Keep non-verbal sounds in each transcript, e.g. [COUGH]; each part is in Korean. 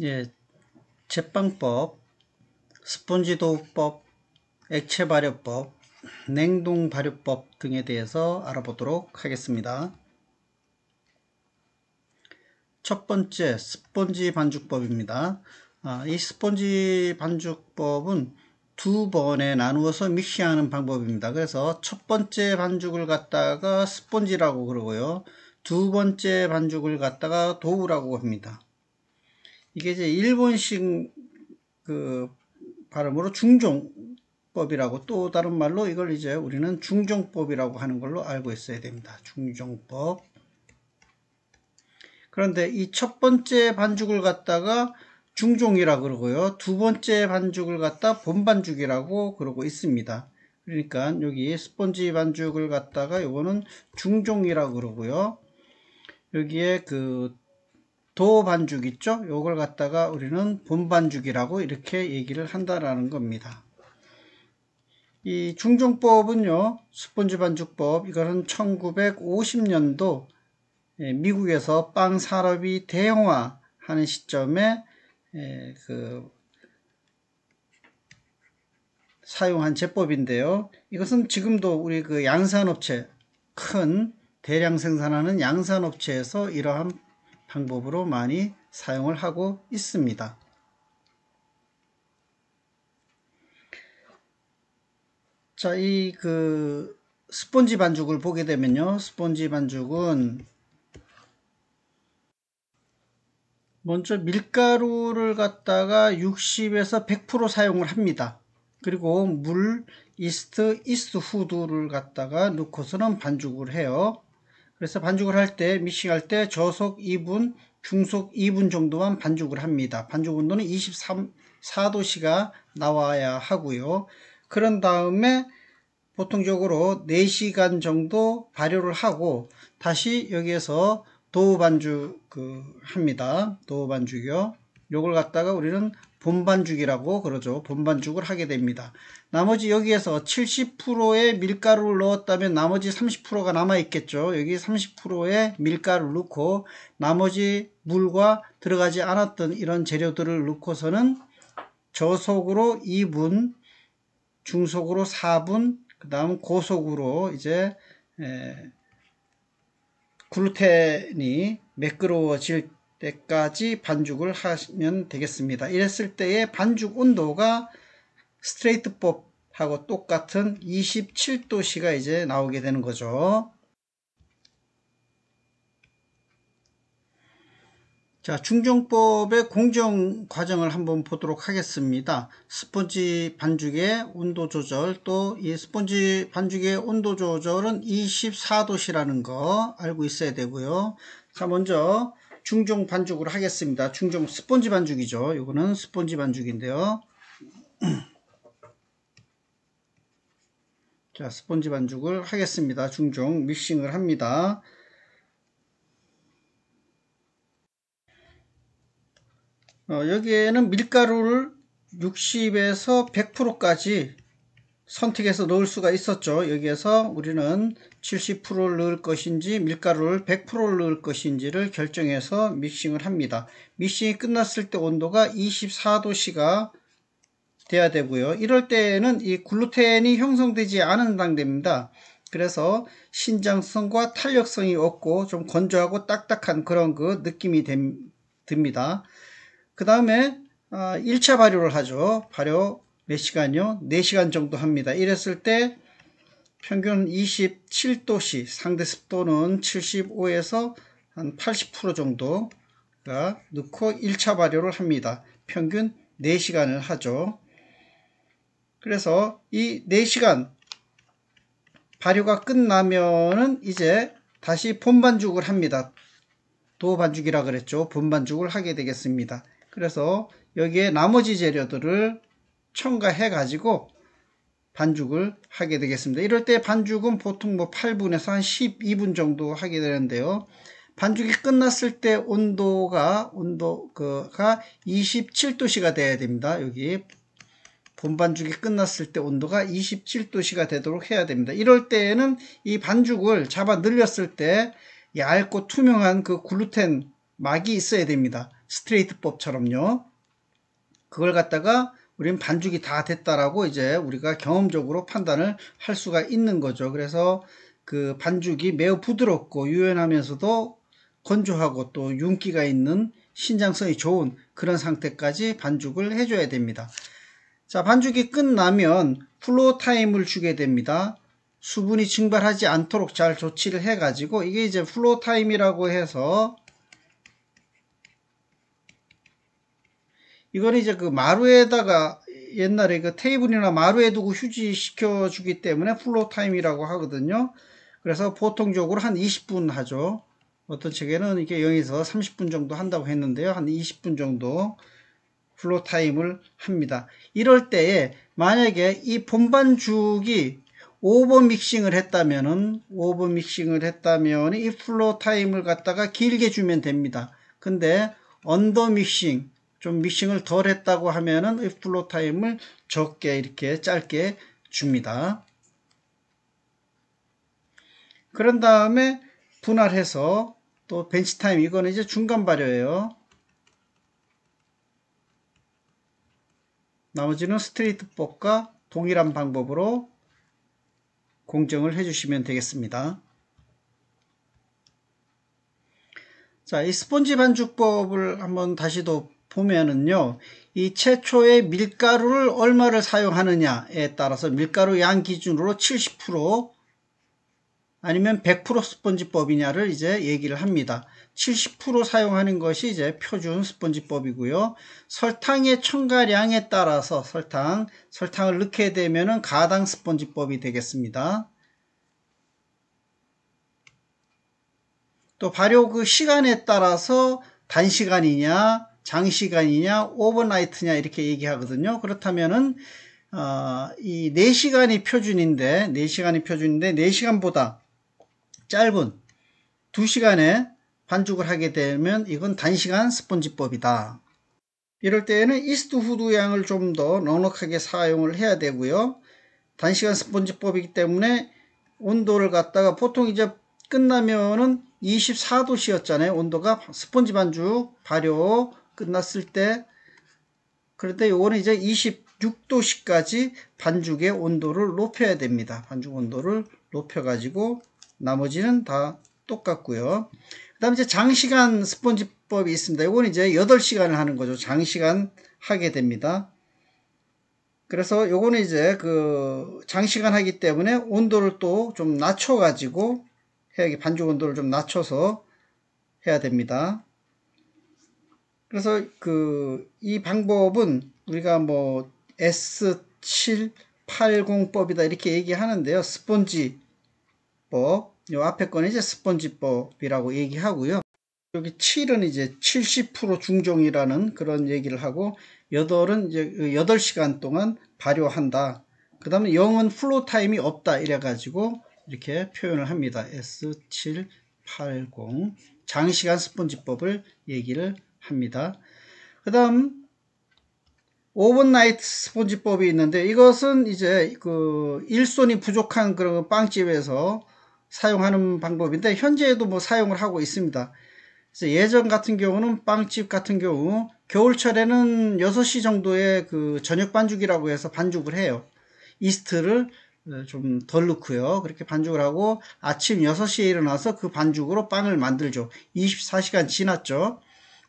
예, 제빵법, 스펀지 도우법, 액체 발효법, 냉동 발효법 등에 대해서 알아보도록 하겠습니다. 첫 번째 스펀지 반죽법입니다. 아, 이 스펀지 반죽법은 두 번에 나누어서 믹싱하는 방법입니다. 그래서 첫 번째 반죽을 갖다가 스펀지라고 그러고요. 두 번째 반죽을 갖다가 도우라고 합니다. 이게 이제 일본식 그 발음으로 중종법이라고 또 다른 말로 이걸 이제 우리는 중종법이라고 하는 걸로 알고 있어야 됩니다. 중종법. 그런데 이 첫 번째 반죽을 갖다가 중종이라 그러고요. 두 번째 반죽을 갖다 본반죽이라고 그러고 있습니다. 그러니까 여기 스펀지 반죽을 갖다가 요거는 중종이라 그러고요. 여기에 그도 반죽 있죠? 요걸 갖다가 우리는 본반죽이라고 이렇게 얘기를 한다라는 겁니다. 이 중종법은요. 스펀지 반죽법 이거는 1950년도 예, 미국에서 빵 산업이 대형화하는 시점에 예, 그 사용한 제법인데요. 이것은 지금도 우리 그 양산업체 큰 대량 생산하는 양산업체에서 이러한 방법으로 많이 사용을 하고 있습니다. 자, 이 그 스폰지 반죽을 보게 되면요. 스폰지 반죽은 먼저 밀가루를 갖다가 60에서 100% 사용을 합니다. 그리고 물, 이스트, 이스트 후드를 갖다가 넣고서는 반죽을 해요. 그래서 반죽을 할때 믹싱할 때 저속 2분 중속 2분 정도만 반죽을 합니다. 반죽 온도는 23, 4도씨가 나와야 하고요. 그런 다음에 보통적으로 4시간 정도 발효를 하고 다시 여기에서 도우 반죽 그 합니다. 도우 반죽이요. 요걸 갖다가 우리는 본반죽이라고 그러죠. 본반죽을 하게 됩니다. 나머지 여기에서 70%의 밀가루를 넣었다면 나머지 30%가 남아있겠죠. 여기 30%의 밀가루를 넣고 나머지 물과 들어가지 않았던 이런 재료들을 넣고서는 저속으로 2분, 중속으로 4분, 그 다음 고속으로 이제 글루텐이 매끄러워질 때까지 반죽을 하면 되겠습니다. 이랬을 때의 반죽 온도가 스트레이트법하고 똑같은 27도씨가 이제 나오게 되는 거죠. 자, 중정법의 공정 과정을 한번 보도록 하겠습니다. 스펀지 반죽의 온도 조절 또 이 스펀지 반죽의 온도 조절은 24도씨라는 거 알고 있어야 되고요. 자, 먼저 중종 [CLEARS THROAT] 반죽을 하겠습니다. 중종 스펀지 반죽이죠. 이거는 스펀지 반죽인데요. 자, 스펀지 반죽을 하겠습니다. 중종 믹싱을 합니다. 어, 여기에는 밀가루를 60에서 100%까지 선택해서 넣을 수가 있었죠. 여기에서 우리는 70%를 넣을 것인지 밀가루를 100%를 넣을 것인지를 결정해서 믹싱을 합니다. 믹싱이 끝났을 때 온도가 24도씨가 돼야 되고요. 이럴 때는 이 글루텐이 형성되지 않은 상태입니다 그래서 신장성과 탄력성이 없고 좀 건조하고 딱딱한 그런 그 느낌이 됩니다그 다음에 1차 아, 발효를 하죠. 발효 4시간요 4시간 정도 합니다. 이랬을 때 평균 27도씨, 상대 습도는 75에서 한 80% 정도가 넣고 1차 발효를 합니다. 평균 4시간을 하죠. 그래서 이 4시간 발효가 끝나면은 이제 다시 본반죽을 합니다. 도반죽이라 그랬죠. 본반죽을 하게 되겠습니다. 그래서 여기에 나머지 재료들을 첨가해 가지고 반죽을 하게 되겠습니다. 이럴 때 반죽은 보통 뭐 8분에서 한 12분 정도 하게 되는데요. 반죽이 끝났을 때 온도가 온도가 27도씨가 돼야 됩니다. 여기 본반죽이 끝났을 때 온도가 27도씨가 되도록 해야 됩니다. 이럴 때에는 이 반죽을 잡아 늘렸을 때 얇고 투명한 그 글루텐 막이 있어야 됩니다. 스트레이트법처럼요. 그걸 갖다가 우린 반죽이 다 됐다라고 이제 우리가 경험적으로 판단을 할 수가 있는 거죠. 그래서 그 반죽이 매우 부드럽고 유연하면서도 건조하고 또 윤기가 있는 신장성이 좋은 그런 상태까지 반죽을 해줘야 됩니다. 자, 반죽이 끝나면 플로어 타임을 주게 됩니다. 수분이 증발하지 않도록 잘 조치를 해가지고 이게 이제 플로어 타임이라고 해서 이건 이제 그 마루에다가 옛날에 그 테이블이나 마루에 두고 휴지시켜 주기 때문에 플로 타임이라고 하거든요. 그래서 보통적으로 한 20분 하죠. 어떤 책에는 이렇게 0에서 30분 정도 한다고 했는데요. 한 20분 정도 플로 타임을 합니다. 이럴 때에 만약에 이 본반죽이 오버 믹싱을 했다면은 오버 믹싱을 했다면 이플로 타임을 갖다가 길게 주면 됩니다. 근데 언더 믹싱 좀 믹싱을 덜 했다고 하면은 이 플로 타임을 적게 이렇게 짧게 줍니다. 그런 다음에 분할해서 또 벤치 타임 이거는 이제 중간 발효예요. 나머지는 스트레이트법과 동일한 방법으로 공정을 해주시면 되겠습니다. 자, 이 스폰지 반죽법을 한번 다시 또 보면은요, 이 최초의 밀가루를 얼마를 사용하느냐에 따라서 밀가루 양 기준으로 70% 아니면 100% 스펀지법이냐를 이제 얘기를 합니다. 70% 사용하는 것이 이제 표준 스펀지법이고요. 설탕의 첨가량에 따라서 설탕, 설탕을 넣게 되면은 가당 스펀지법이 되겠습니다. 또 발효 그 시간에 따라서 단시간이냐, 장시간이냐 오버나이트냐 이렇게 얘기하거든요. 그렇다면은 어, 이 4시간이 표준인데 4시간이 표준인데 4시간보다 짧은 2시간에 반죽을 하게 되면 이건 단시간 스폰지법이다 이럴 때에는 이스트 후드 양을 좀 더 넉넉하게 사용을 해야 되고요. 단시간 스폰지법이기 때문에 온도를 갖다가 보통 이제 끝나면은 24도씨였잖아요. 온도가 스폰지 반죽 발효 끝났을 때 그런데 요거는 이제 26도씨까지 반죽의 온도를 높여야 됩니다. 반죽 온도를 높여가지고 나머지는 다 똑같고요. 그 다음 이제 장시간 스펀지법이 있습니다. 요건 이제 8시간을 하는 거죠. 장시간 하게 됩니다. 그래서 요거는 이제 그 장시간 하기 때문에 온도를 또 좀 낮춰 가지고 해야 반죽 온도를 좀 낮춰서 해야 됩니다. 그래서 그 이 방법은 우리가 뭐 S780법이다 이렇게 얘기하는데요. 스폰지법. 요 앞에 거는 이제 스폰지법이라고 얘기하고요. 여기 7은 이제 70% 중종이라는 그런 얘기를 하고 8은 이제 8시간 그 동안 발효한다. 그 다음에 0은 플로 타임이 없다 이래가지고 이렇게 표현을 합니다. S780 장시간 스폰지법을 얘기를 합니다. 그 다음 오븐나이트 스폰지법이 있는데 이것은 이제 그 일손이 부족한 그런 빵집에서 사용하는 방법인데 현재도 에뭐 사용을 하고 있습니다. 예전 같은 경우는 빵집 같은 경우 겨울철에는 6시 정도에 그 저녁 반죽이라고 해서 반죽을 해요. 이스트를 어, 좀덜 넣고요. 그렇게 반죽을 하고 아침 6시에 일어나서 그 반죽으로 빵을 만들죠. 24시간 지났죠.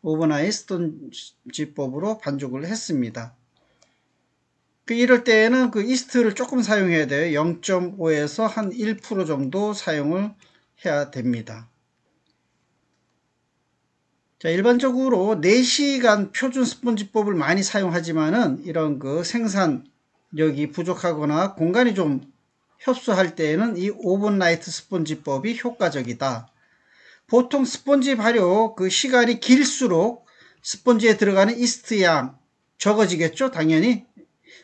오븐아이 스톤 지법으로 반죽을 했습니다. 그 이럴 때에는 그 이스트를 조금 사용해야 돼요. 0.5에서 한 1% 정도 사용을 해야 됩니다. 자, 일반적으로 4시간 표준 스펀지법을 많이 사용하지만은 이런 그 생산력이 부족하거나 공간이 좀 협소할 때에는 이 오븐라이트 스펀지법이 효과적이다. 보통 스펀지 발효 그 시간이 길수록 스펀지에 들어가는 이스트 양 적어지겠죠 당연히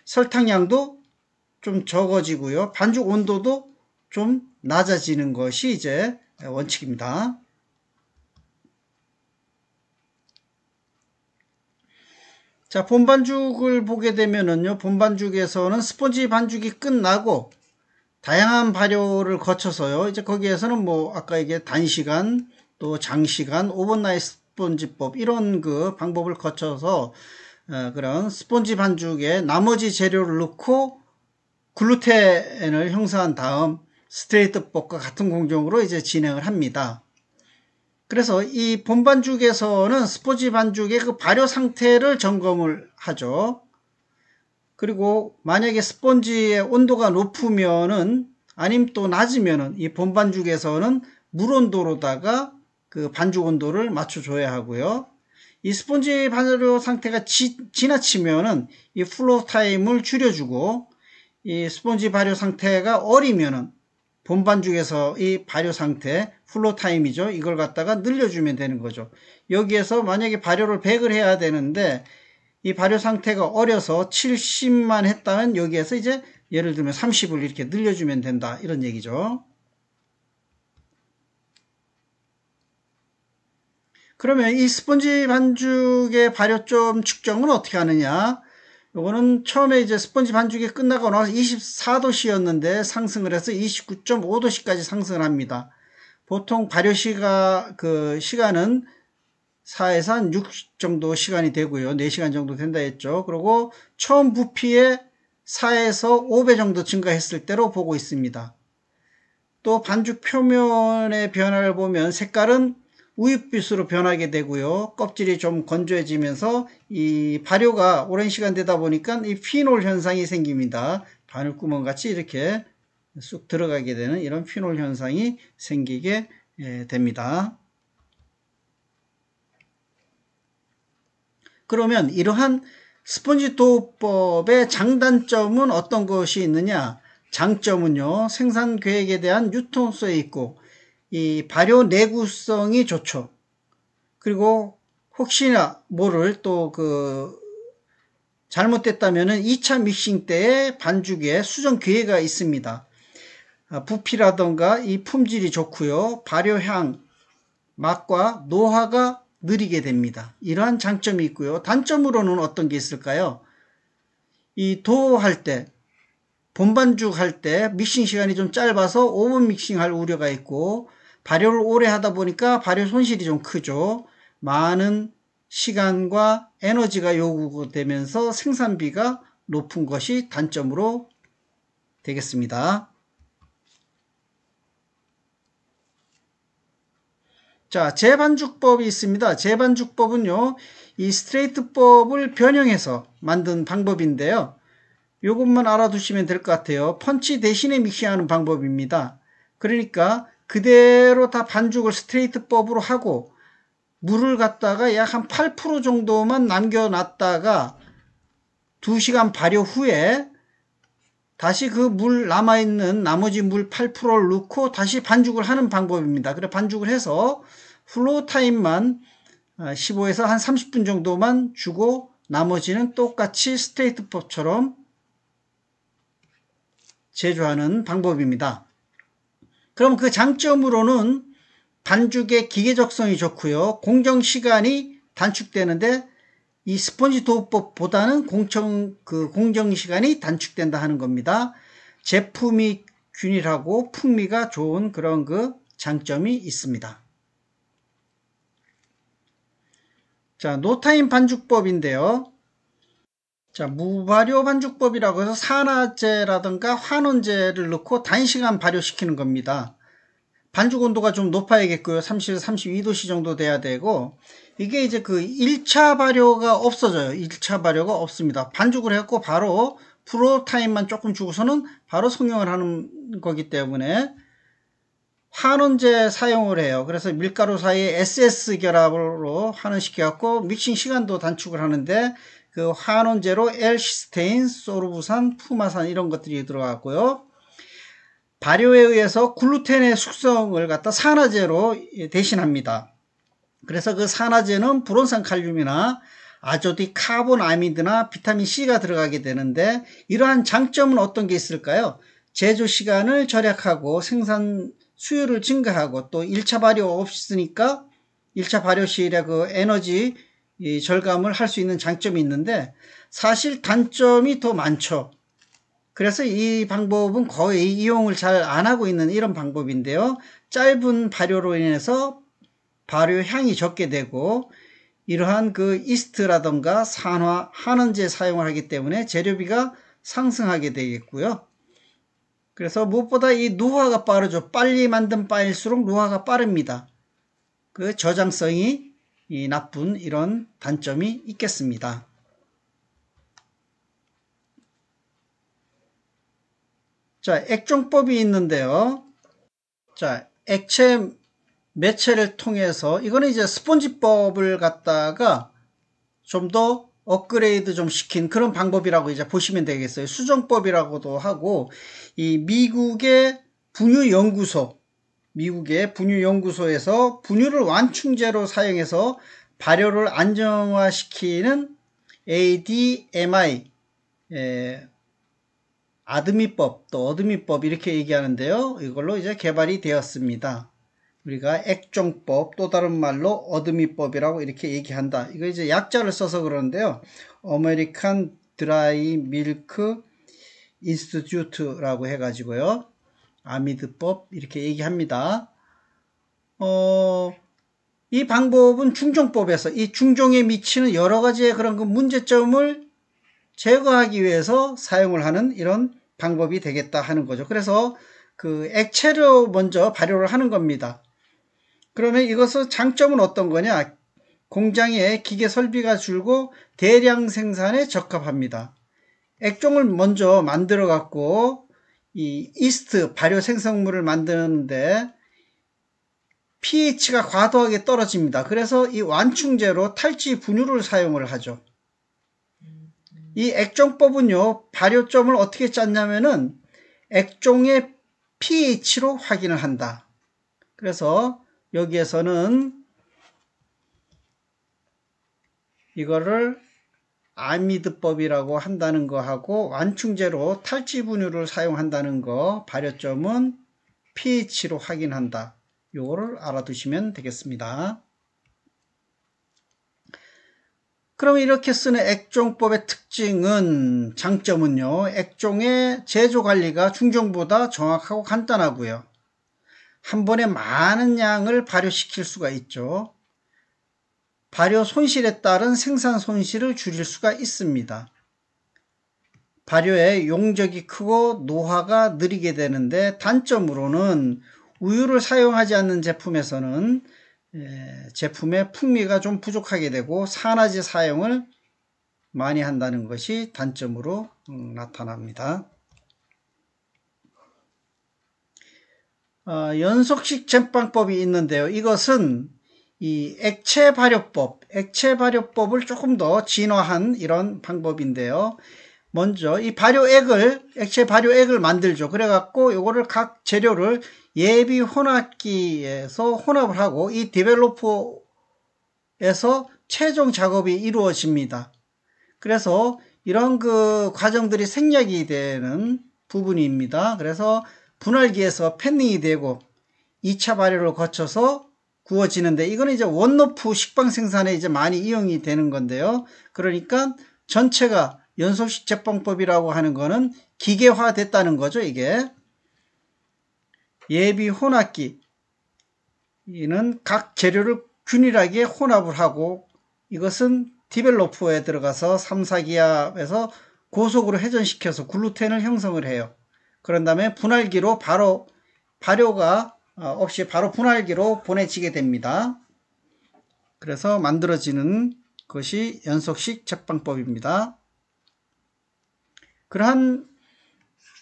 설탕 양도 좀 적어지고요 반죽 온도도 좀 낮아지는 것이 이제 원칙입니다 자 본반죽을 보게 되면은요 본반죽에서는 스펀지 반죽이 끝나고 다양한 발효를 거쳐서요 이제 거기에서는 뭐 아까 이게 단시간 또 장시간 오븐나잇 스폰지법 이런 그 방법을 거쳐서 어, 그런 스폰지 반죽에 나머지 재료를 넣고 글루텐을 형성한 다음 스트레이트법과 같은 공정으로 이제 진행을 합니다. 그래서 이 본반죽에서는 스포지 반죽의 그 발효 상태를 점검을 하죠. 그리고 만약에 스펀지의 온도가 높으면은 아님 또 낮으면은 이 본반죽에서는 물 온도로다가 그 반죽 온도를 맞춰줘야 하고요. 이 스폰지 발효 상태가 지, 지나치면은 이 플로우 타임을 줄여주고 이 스폰지 발효 상태가 어리면은 본반죽에서 이 발효 상태 플로 우 타임이죠. 이걸 갖다가 늘려주면 되는 거죠. 여기에서 만약에 발효를 100을 해야 되는데 이 발효 상태가 어려서 70만 했다면 여기에서 이제 예를 들면 30을 이렇게 늘려주면 된다 이런 얘기죠. 그러면 이 스펀지 반죽의 발효점 측정은 어떻게 하느냐? 요거는 처음에 이제 스펀지 반죽이 끝나고 나서 24도씨였는데 상승을 해서 29.5도씨까지 상승을 합니다. 보통 발효 시가 그 시간은 4에서 한6 정도 시간이 되고요. 4시간 정도 된다 했죠. 그리고 처음 부피에 4에서 5배 정도 증가했을 때로 보고 있습니다. 또 반죽 표면의 변화를 보면 색깔은 우윳빛으로 변하게 되고요. 껍질이 좀 건조해지면서 이 발효가 오랜 시간 되다 보니까 이 피놀 현상이 생깁니다. 바늘구멍 같이 이렇게 쑥 들어가게 되는 이런 피놀 현상이 생기게 예, 됩니다. 그러면 이러한 스펀지 도우법의 장단점은 어떤 것이 있느냐? 장점은요, 생산 계획에 대한 유통성에 있고, 이 발효 내구성이 좋죠. 그리고 혹시나 뭐를또 그 잘못됐다면은 2차 믹싱 때의 반죽에 수정 기회가 있습니다. 아, 부피라던가 이 품질이 좋고요. 발효향, 맛과 노화가 느리게 됩니다. 이러한 장점이 있고요. 단점으로는 어떤 게 있을까요? 이 도할 때, 본반죽 할 때 믹싱 시간이 좀 짧아서 오븐 믹싱 할 우려가 있고 발효를 오래 하다 보니까 발효 손실이 좀 크죠. 많은 시간과 에너지가 요구되면서 생산비가 높은 것이 단점으로 되겠습니다. 자, 재반죽법이 있습니다. 재반죽법은요, 이 스트레이트법을 변형해서 만든 방법인데요. 요것만 알아두시면 될 것 같아요. 펀치 대신에 믹싱하는 방법입니다. 그러니까 그대로 다 반죽을 스트레이트법으로 하고 물을 갖다가 약 한 8% 정도만 남겨놨다가 2시간 발효 후에 다시 그 물 남아있는 나머지 물 8%를 넣고 다시 반죽을 하는 방법입니다. 그래 반죽을 해서 플로우 타임만 15에서 한 30분 정도만 주고 나머지는 똑같이 스테이트법처럼 제조하는 방법입니다. 그럼 그 장점으로는 반죽의 기계적성이 좋고요. 공정 시간이 단축되는데 이 스펀지 도우법보다는 공정 그 공정 시간이 단축된다 하는 겁니다. 제품이 균일하고 풍미가 좋은 그런 그 장점이 있습니다. 자, 노타임 반죽법인데요. 자, 무발효 반죽법이라고 해서 산화제라든가 환원제를 넣고 단시간 발효시키는 겁니다. 반죽 온도가 좀 높아야겠고요. 30, 32도씨 정도 돼야 되고 이게 이제 그 1차 발효가 없어져요. 1차 발효가 없습니다. 반죽을 했고 바로 프로 타임만 조금 주고서는 바로 성형을 하는 거기 때문에 환원제 사용을 해요. 그래서 밀가루 사이에 SS 결합으로 환원시켜갖고 믹싱 시간도 단축을 하는데 그 환원제로 엘시스테인, 소르부산, 푸마산 이런 것들이 들어갔고요. 발효에 의해서 글루텐의 숙성을 갖다 산화제로 예, 대신합니다. 그래서 그 산화제는 불온산 칼륨이나 아조디 카본 아미드나 비타민 C가 들어가게 되는데 이러한 장점은 어떤 게 있을까요? 제조 시간을 절약하고 생산 수요를 증가하고 또 1차 발효 없으니까 1차 발효 시일에 그 에너지 이 절감을 할 수 있는 장점이 있는데 사실 단점이 더 많죠. 그래서 이 방법은 거의 이용을 잘 안 하고 있는 이런 방법인데요. 짧은 발효로 인해서 발효 향이 적게 되고 이러한 그 이스트라던가 산화, 한원제 사용을 하기 때문에 재료비가 상승하게 되겠고요. 그래서 무엇보다 이 노화가 빠르죠. 빨리 만든 바일수록 노화가 빠릅니다. 그 저장성이 이 나쁜 이런 단점이 있겠습니다. 자, 액종법이 있는데요. 자, 액체 매체를 통해서 이거는 이제 스폰지법을 갖다가 좀 더 업그레이드 좀 시킨 그런 방법이라고 이제 보시면 되겠어요. 수정법이라고도 하고 이 미국의 분유연구소 미국의 분유연구소에서 분유를 완충제로 사용해서 발효를 안정화시키는 ADMI 에, 아드미법 또 어드미법 이렇게 얘기하는데요. 이걸로 이제 개발이 되었습니다. 우리가 액종법 또 다른 말로 어드미법이라고 이렇게 얘기한다. 이거 이제 약자를 써서 그러는데요. American Dry Milk Institute라고 해가지고요. 아미드법 이렇게 얘기합니다. 어, 이 방법은 중종법에서 이 중종에 미치는 여러 가지의 그런 그 문제점을 제거하기 위해서 사용을 하는 이런 방법이 되겠다 하는 거죠. 그래서 그 액체로 먼저 발효를 하는 겁니다. 그러면 이것의 장점은 어떤 거냐? 공장의 기계 설비가 줄고 대량 생산에 적합합니다. 액종을 먼저 만들어 갖고 이 이스트 발효 생성물을 만드는데 pH가 과도하게 떨어집니다. 그래서 이 완충제로 탈지 분유를 사용을 하죠. 이 액종법은요, 발효점을 어떻게 짰냐면은 액종의 pH로 확인을 한다. 그래서 여기에서는 이거를 아미드법이라고 한다는 거하고 완충제로 탈지 분유를 사용한다는 거 발효점은 pH로 확인한다. 요거를 알아두시면 되겠습니다. 그럼 이렇게 쓰는 액종법의 특징은 장점은요. 액종의 제조 관리가 충종보다 정확하고 간단하고요. 한 번에 많은 양을 발효시킬 수가 있죠. 발효 손실에 따른 생산 손실을 줄일 수가 있습니다. 발효의 용적이 크고 노화가 느리게 되는데 단점으로는 우유를 사용하지 않는 제품에서는 제품의 풍미가 좀 부족하게 되고 산화제 사용을 많이 한다는 것이 단점으로 음, 나타납니다. 아, 연속식 잼방법이 있는데요. 이것은 이 액체 발효법, 액체 발효법을 조금 더 진화한 이런 방법인데요. 먼저 이 발효액을 액체 발효액을 만들죠. 그래갖고 요거를 각 재료를 예비 혼합기에서 혼합을 하고 이 디벨로퍼에서 최종 작업이 이루어집니다. 그래서 이런 그 과정들이 생략이 되는 부분입니다. 그래서 분할기에서 팬닝이 되고 2차 발효를 거쳐서 구워지는데 이거는 이제 원노프 식빵 생산에 이제 많이 이용이 되는 건데요. 그러니까 전체가 연속식 제빵법이라고 하는 거는 기계화 됐다는 거죠. 이게 예비 혼합기 이는 각 재료를 균일하게 혼합을 하고 이것은 디벨로프에 들어가서 3, 4기압에서 고속으로 회전시켜서 글루텐을 형성을 해요. 그런 다음에 분할기로 바로 발효가 어, 없이 바로 분할기로 보내지게 됩니다. 그래서 만들어지는 것이 연속식 책방법입니다 그러한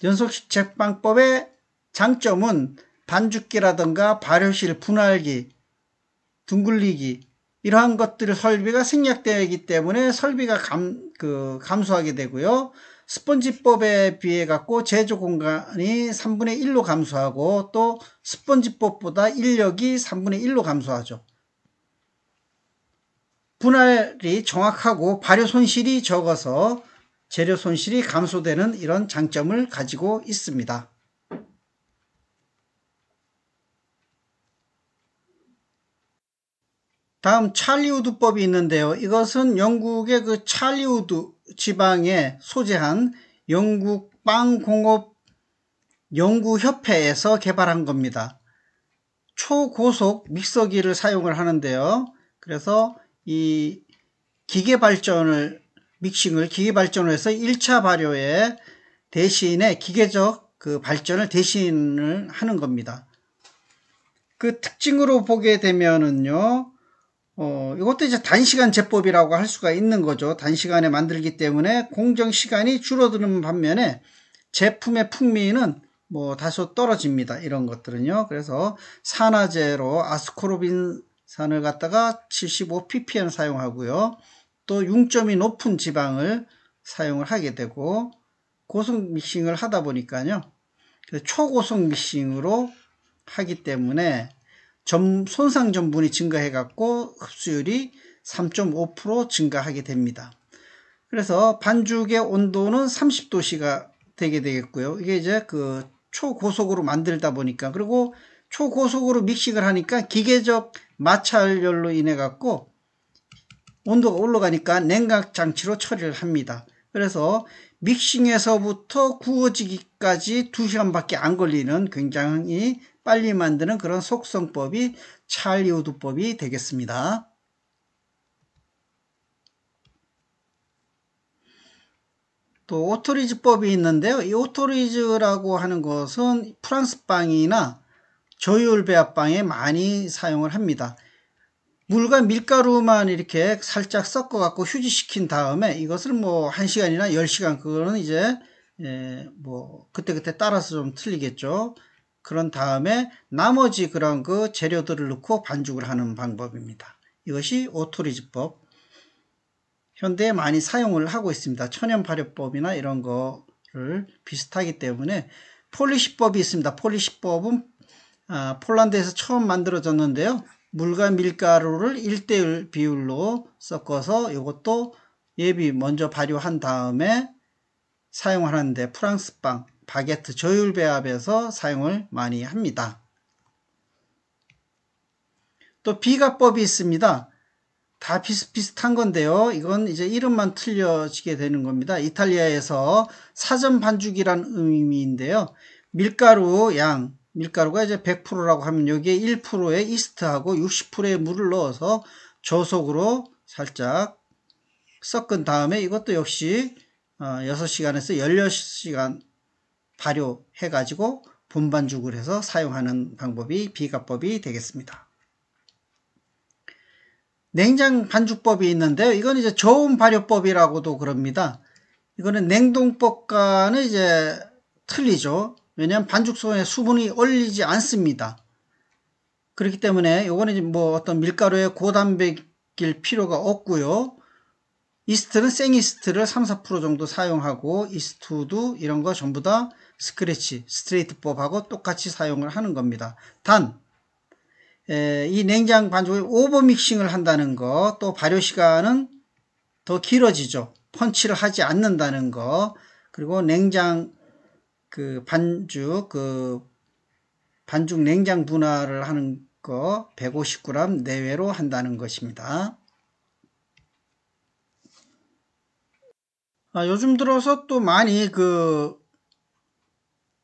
연속식 책방법의 장점은 반죽기라든가 발효실, 분할기, 둥글리기 이러한 것들의 설비가 생략되어 있기 때문에 설비가 감, 그, 감소하게 되고요. 스펀지법에 비해 갖고 제조 공간이 3분의 1로 감소하고 또 스펀지법보다 인력이 3분의 1로 감소하죠. 분할이 정확하고 발효 손실이 적어서 재료 손실이 감소되는 이런 장점을 가지고 있습니다. 다음 찰리우드법이 있는데요. 이것은 영국의 그 찰리우드 지방에 소재한 영국 빵공업 연구협회에서 개발한 겁니다. 초고속 믹서기를 사용을 하는데요. 그래서 이 기계 발전을 믹싱을 기계 발전을 해서 1차 발효에 대신에 기계적 그 발전을 대신을 하는 겁니다. 그 특징으로 보게 되면은요. 어, 이것도 이제 단시간 제법이라고 할 수가 있는 거죠. 단시간에 만들기 때문에 공정 시간이 줄어드는 반면에 제품의 풍미는 뭐 다소 떨어집니다. 이런 것들은요. 그래서 산화제로 아스코르빈산을 갖다가 75 ppm 사용하고요. 또 융점이 높은 지방을 사용을 하게 되고 고속 믹싱을 하다 보니까요. 그 초고속 믹싱으로 하기 때문에 점, 손상 전분이 증가해 갖고 흡수율이 3.5% 증가하게 됩니다. 그래서 반죽의 온도는 30도씨가 되게 되겠고요. 이게 이제 그 초고속으로 만들다 보니까 그리고 초고속으로 믹싱을 하니까 기계적 마찰열로 인해 갖고 온도가 올라가니까 냉각 장치로 처리를 합니다. 그래서 믹싱에서부터 구워지기까지 2시간밖에 안 걸리는 굉장히 빨리 만드는 그런 속성법이 찰리우드법이 되겠습니다. 또 오토리즈법이 있는데요. 이 오토리즈라고 하는 것은 프랑스 빵이나 저율 배합빵에 많이 사용을 합니다. 물과 밀가루만 이렇게 살짝 섞어 갖고 휴지시킨 다음에 이것을 뭐 1시간이나 10시간 그거는 이제 예, 뭐 그때그때 따라서 좀 틀리겠죠. 그런 다음에 나머지 그런 그 재료들을 넣고 반죽을 하는 방법입니다. 이것이 오토리지법 현대에 많이 사용을 하고 있습니다. 천연 발효법이나 이런 거를 비슷하기 때문에 폴리시법이 있습니다. 폴리시법은 아, 폴란드에서 처음 만들어졌는데요. 물과 밀가루를 1대1 비율로 섞어서 이것도 예비 먼저 발효한 다음에 사용하는데 프랑스 빵 바게트 저율 배합에서 사용을 많이 합니다. 또 비가법이 있습니다. 다 비슷비슷한 건데요. 이건 이제 이름만 틀려지게 되는 겁니다. 이탈리아에서 사전 반죽이란 의미인데요. 밀가루 양, 밀가루가 이제 100%라고 하면 여기에 1%의 이스트하고 60%의 물을 넣어서 저속으로 살짝 섞은 다음에 이것도 역시 6시간에서 어, 16시간 발효해가지고 분반죽을 해서 사용하는 방법이 비가법이 되겠습니다. 냉장 반죽법이 있는데요. 이건 이제 저온 발효법이라고도 그럽니다. 이거는 냉동법과는 이제 틀리죠. 왜냐하면 반죽 속에 수분이 얼리지 않습니다. 그렇기 때문에 이거는 뭐 어떤 밀가루에 고단백일 필요가 없고요. 이스트는 생이스트를 3, 4% 정도 사용하고 이스트도 이런 거 전부 다 스크래치, 스트레이트법하고 똑같이 사용을 하는 겁니다. 단, 에, 이 냉장 반죽의 오버믹싱을 한다는 거, 또 발효 시간은 더 길어지죠. 펀치를 하지 않는다는 거, 그리고 냉장 그 반죽, 그 반죽 냉장 분할을 하는 거 150g 내외로 한다는 것입니다. 아, 요즘 들어서 또 많이 그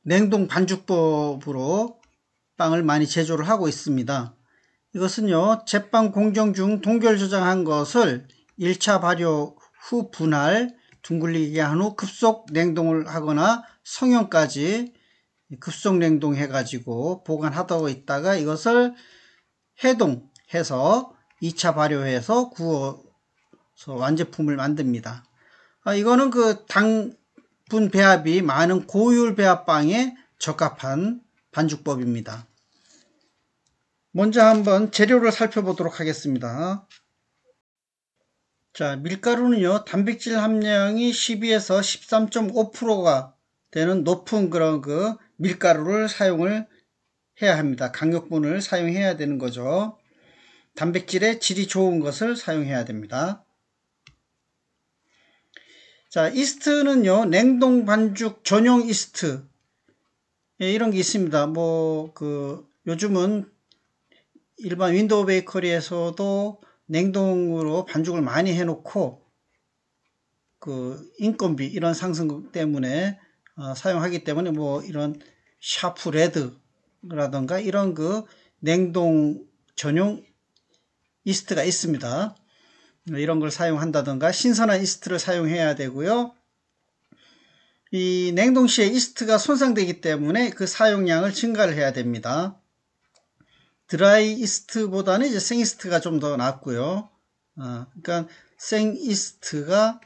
냉동 반죽법으로 빵을 많이 제조를 하고 있습니다. 이것은요 제빵 공정 중 동결 저장한 것을 1차 발효 후 분할 둥글리게 한 후 급속 냉동을 하거나 성형까지 급속 냉동해 가지고 보관하다고 있다가 이것을 해동해서 2차 발효해서 구워서 완제품을 만듭니다. 아, 이거는 그당 깊은 배합이 많은 고율 배합빵에 적합한 반죽법입니다. 먼저 한번 재료를 살펴보도록 하겠습니다. 자, 밀가루는요, 단백질 함량이 12에서 13.5%가 되는 높은 그런 그 밀가루를 사용을 해야 합니다. 강력분을 사용해야 되는 거죠. 단백질의 질이 좋은 것을 사용해야 됩니다. 자, 이스트는요, 냉동 반죽 전용 이스트. 예, 이런 게 있습니다. 뭐, 그, 요즘은 일반 윈도우 베이커리에서도 냉동으로 반죽을 많이 해놓고, 그, 인건비, 이런 상승 때문에 어, 사용하기 때문에 뭐, 이런 샤프 레드라던가 이런 그 냉동 전용 이스트가 있습니다. 이런 걸사용한다던가 신선한 이스트를 사용해야 되고요. 이 냉동 시에 이스트가 손상되기 때문에 그 사용량을 증가를 해야 됩니다. 드라이 이스트보다는 이제 생 이스트가 좀 더 낫고요. 아, 그러니까 생 이스트가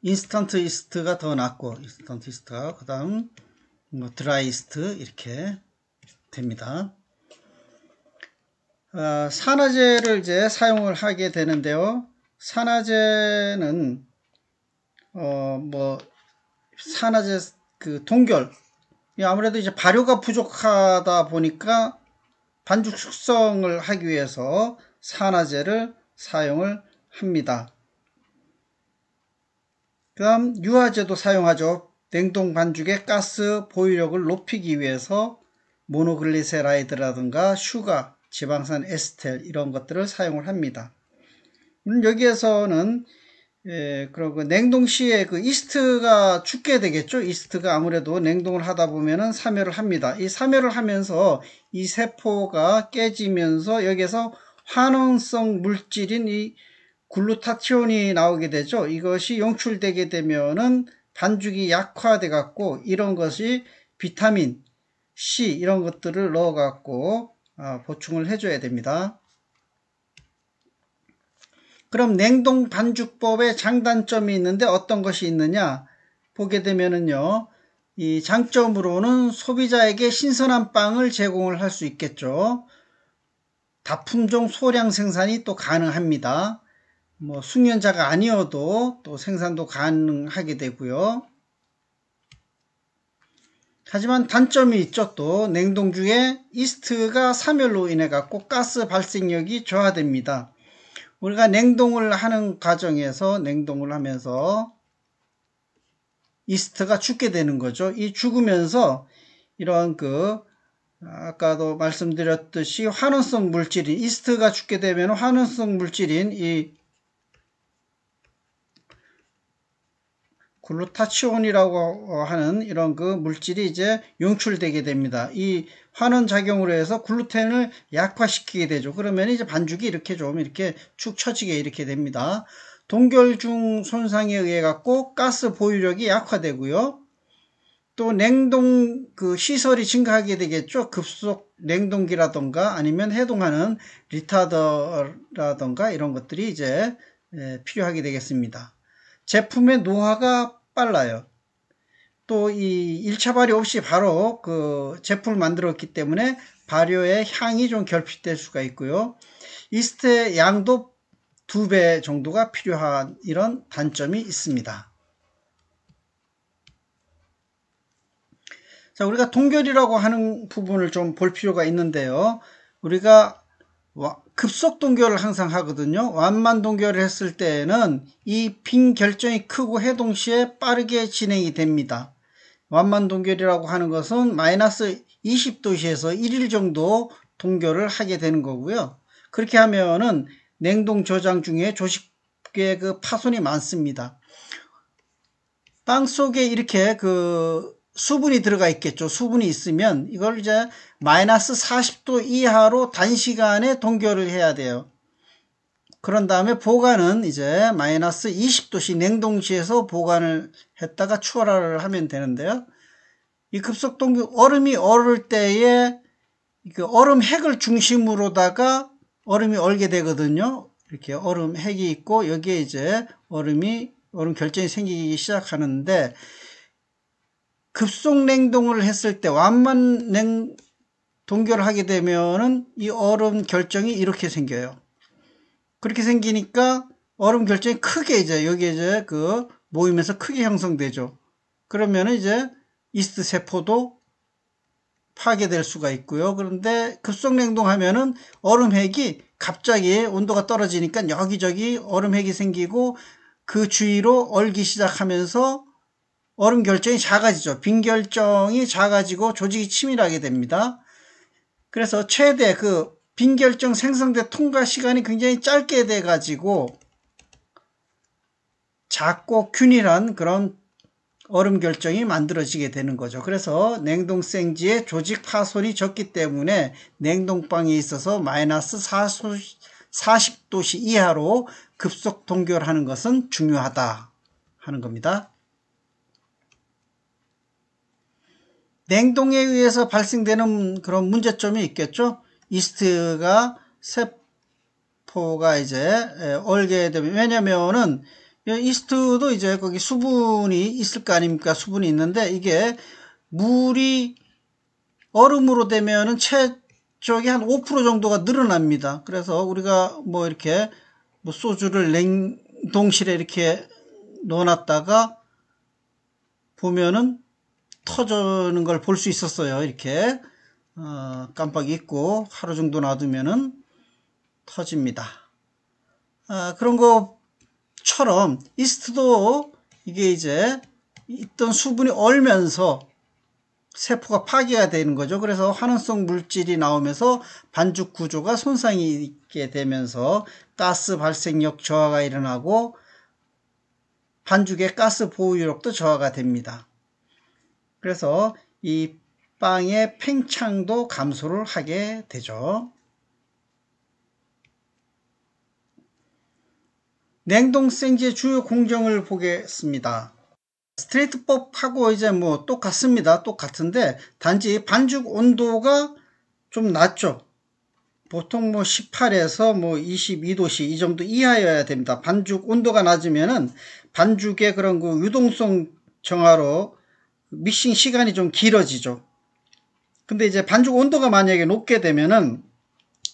인스턴트 이스트가 더 낫고 인스턴트 이스트가 그 다음 뭐 드라이 이스트 이렇게 됩니다. 어, 산화제를 이제 사용을 하게 되는데요. 산화제는 어, 뭐 산화제 그 동결 아무래도 이제 발효가 부족하다 보니까 반죽 숙성을 하기 위해서 산화제를 사용을 합니다. 그 다음 유화제도 사용하죠. 냉동 반죽의 가스 보유력을 높이기 위해서 모노글리세라이드라든가 슈가 지방산 에스텔 이런 것들을 사용을 합니다. 여기에서는 그런 그 냉동 시에 그 이스트가 죽게 되겠죠. 이스트가 아무래도 냉동을 하다 보면은 사멸을 합니다. 이 사멸을 하면서 이 세포가 깨지면서 여기에서 환원성 물질인 이 글루타치온이 나오게 되죠. 이것이 용출되게 되면은 반죽이 약화돼 갖고 이런 것이 비타민 C 이런 것들을 넣어 갖고 어, 보충을 해줘야 됩니다. 그럼 냉동 반죽법의 장단점이 있는데 어떤 것이 있느냐 보게 되면은요 이 장점으로는 소비자에게 신선한 빵을 제공을 할 수 있겠죠 다품종 소량 생산이 또 가능합니다 뭐 숙련자가 아니어도 또 생산도 가능하게 되고요 하지만 단점이 있죠. 또 냉동 중에 이스트가 사멸로 인해 갖고 가스 발생력이 저하됩니다. 우리가 냉동을 하는 과정에서 냉동을 하면서 이스트가 죽게 되는 거죠. 이 죽으면서 이런 그 아까도 말씀드렸듯이 환원성 물질인 이스트가 죽게 되면 환원성 물질인 이 글루타치온이라고 어, 하는 이런 그 물질이 이제 용출되게 됩니다. 이 환원 작용으로 해서 글루텐을 약화시키게 되죠. 그러면 이제 반죽이 이렇게 좀 이렇게 축 처지게 이렇게 됩니다. 동결중 손상에 의해 갖고 가스 보유력이 약화되고요. 또 냉동 그 시설이 증가하게 되겠죠. 급속 냉동기라던가 아니면 해동하는 리타더라던가 이런 것들이 이제 필요하게 되겠습니다. 제품의 노화가 빨라요. 또 이 1차 발효 없이 바로 그 제품을 만들었기 때문에 발효의 향이 좀 결핍될 수가 있고요. 이스트의 양도 두 배 정도가 필요한 이런 단점이 있습니다. 자, 우리가 동결이라고 하는 부분을 좀 볼 필요가 있는데요. 우리가 급속 동결을 항상 하거든요. 완만 동결을 했을 때에는 이 빈 결정이 크고 해 동시에 빠르게 진행이 됩니다. 완만 동결이라고 하는 것은 마이너스 20도시에서 1일 정도 동결을 하게 되는 거고요. 그렇게 하면은 냉동 저장 중에 조식의 그 파손이 많습니다. 빵 속에 이렇게 그 수분이 들어가 있겠죠. 수분이 있으면 이걸 이제 마이너스 40도 이하로 단시간에 동결을 해야 돼요. 그런 다음에 보관은 이제 마이너스 20도씨 냉동실에서 보관을 했다가 추월화를 하면 되는데요. 이 급속 동결 얼음이 얼을 때에 그 얼음 핵을 중심으로다가 얼음이 얼게 되거든요. 이렇게 얼음 핵이 있고 여기에 이제 얼음이 얼음 결정이 생기기 시작하는데 급속 냉동을 했을 때 완만 냉 동결을 하게 되면은 이 얼음 결정이 이렇게 생겨요. 그렇게 생기니까 얼음 결정이 크게 이제 여기 이제 그 모이면서 크게 형성되죠. 그러면은 이제 이스트 세포도 파괴될 수가 있고요. 그런데 급속 냉동하면은 얼음핵이 갑자기 온도가 떨어지니까 여기저기 얼음핵이 생기고 그 주위로 얼기 시작하면서 얼음 결정이 작아지죠. 빈 결정이 작아지고 조직이 치밀하게 됩니다. 그래서 최대 그빈 결정 생성대 통과 시간이 굉장히 짧게 돼 가지고 작고 균일한 그런 얼음 결정이 만들어지게 되는 거죠. 그래서 냉동생지의 조직 파손이 적기 때문에 냉동방에 있어서 마이너스 40도씨 이하로 급속 동결하는 것은 중요하다 하는 겁니다. 냉동에 의해서 발생되는 그런 문제점이 있겠죠. 이스트가 세포가 이제 예, 얼게 되면 왜냐면은 이스트도 이제 거기 수분이 있을 거 아닙니까? 수분이 있는데 이게 물이 얼음으로 되면은 채 쪽이 한 5% 정도가 늘어납니다. 그래서 우리가 뭐 이렇게 뭐 소주를 냉동실에 이렇게 넣어놨다가 보면은 터지는 걸 볼 수 있었어요. 이렇게 어, 깜빡이 있고 하루 정도 놔두면은 터집니다. 아, 그런 것처럼 이스트도 이게 이제 있던 수분이 얼면서 세포가 파괴가 되는 거죠. 그래서 환원성 물질이 나오면서 반죽 구조가 손상이 있게 되면서 가스 발생력 저하가 일어나고 반죽의 가스 보호유력도 저하가 됩니다. 그래서 이 빵의 팽창도 감소를 하게 되죠. 냉동생지의 주요 공정을 보겠습니다. 스트레이트법하고 이제 뭐 똑같습니다. 똑같은데 단지 반죽 온도가 좀 낮죠. 보통 뭐 18에서 뭐 22도씨 이 정도 이하여야 됩니다. 반죽 온도가 낮으면은 반죽의 그런 그 유동성 정화로 믹싱 시간이 좀 길어지죠. 근데 이제 반죽 온도가 만약에 높게 되면은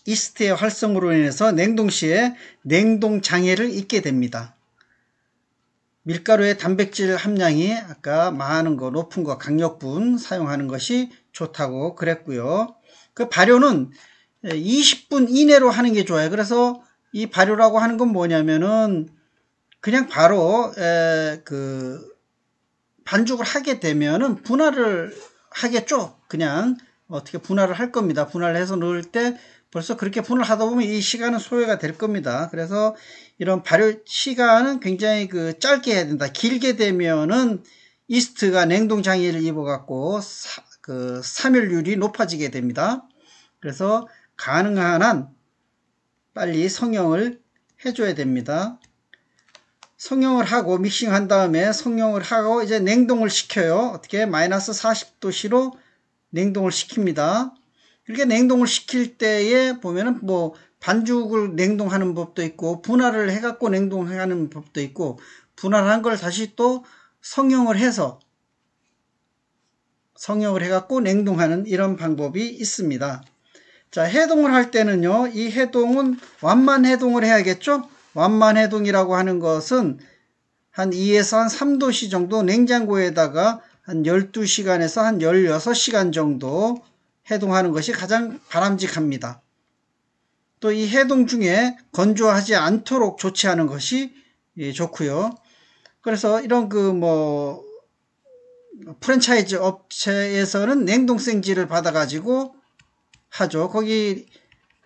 이스트의 활성으로 인해서 냉동 시에 냉동 장애를 입게 됩니다. 밀가루의 단백질 함량이 아까 많은 거 높은 거 강력분 사용하는 것이 좋다고 그랬고요. 그 발효는 20분 이내로 하는 게 좋아요. 그래서 이 발효라고 하는 건 뭐냐면은 그냥 바로 그 반죽을 하게 되면은 분할을 하겠죠. 그냥 어떻게 분할을 할 겁니다. 분할을 해서 넣을 때 벌써 그렇게 분할 하다 보면 이 시간은 소요가 될 겁니다. 그래서 이런 발효 시간은 굉장히 그 짧게 해야 된다. 길게 되면은 이스트가 냉동 장애를 입어갖고 사, 그 삼일률이 높아지게 됩니다. 그래서 가능한 한 빨리 성형을 해줘야 됩니다. 성형을 하고 믹싱한 다음에 성형을 하고 이제 냉동을 시켜요. 어떻게 마이너스 40도씨로 냉동을 시킵니다. 이렇게 냉동을 시킬 때에 보면은 뭐 반죽을 냉동하는 법도 있고 분할을 해갖고 냉동하는 법도 있고 분할한 걸 다시 또 성형을 해서 성형을 해갖고 냉동하는 이런 방법이 있습니다. 자 해동을 할 때는요 이 해동은 완만 해동을 해야겠죠 완만해동이라고 하는 것은 한 2에서 한 3도씨 정도 냉장고에다가 한 12시간에서 한 16시간 정도 해동하는 것이 가장 바람직합니다. 또 이 해동 중에 건조하지 않도록 조치하는 것이 예, 좋고요. 그래서 이런 그 뭐 프랜차이즈 업체에서는 냉동생지를 받아가지고 하죠. 거기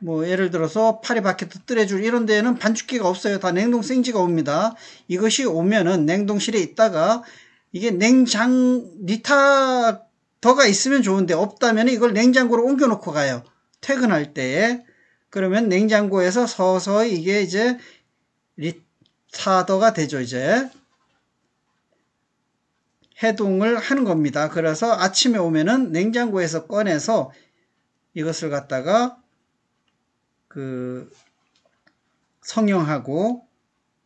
뭐 예를 들어서 파리바게트 뜨레줄 이런 데에는 반죽기가 없어요. 다 냉동 생지가 옵니다. 이것이 오면은 냉동실에 있다가 이게 냉장 리타더가 있으면 좋은데 없다면 이걸 냉장고로 옮겨놓고 가요. 퇴근할 때에 그러면 냉장고에서 서서히 이게 이제 리타더가 되죠. 이제 해동을 하는 겁니다. 그래서 아침에 오면은 냉장고에서 꺼내서 이것을 갖다가 그 성형하고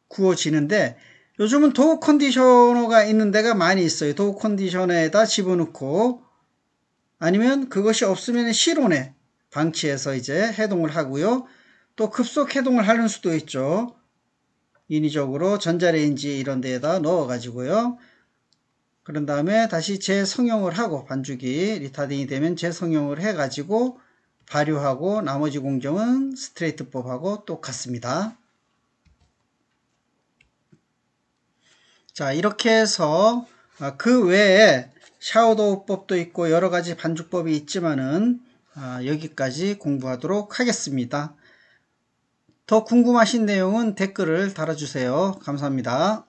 구워지는데 요즘은 도어 컨디셔너가 있는 데가 많이 있어요. 도어 컨디셔너에다 집어넣고 아니면 그것이 없으면 실온에 방치해서 이제 해동을 하고요. 또 급속 해동을 하는 수도 있죠. 인위적으로 전자레인지 이런 데에다 넣어가지고요. 그런 다음에 다시 재성형을 하고 반죽이 리타딩이 되면 재성형을 해가지고 발효하고 나머지 공정은 스트레이트법하고 똑같습니다. 자 이렇게 해서 아, 그 외에 샤워도우법도 있고 여러가지 반죽법이 있지만은 아, 여기까지 공부하도록 하겠습니다. 더 궁금하신 내용은 댓글을 달아주세요. 감사합니다.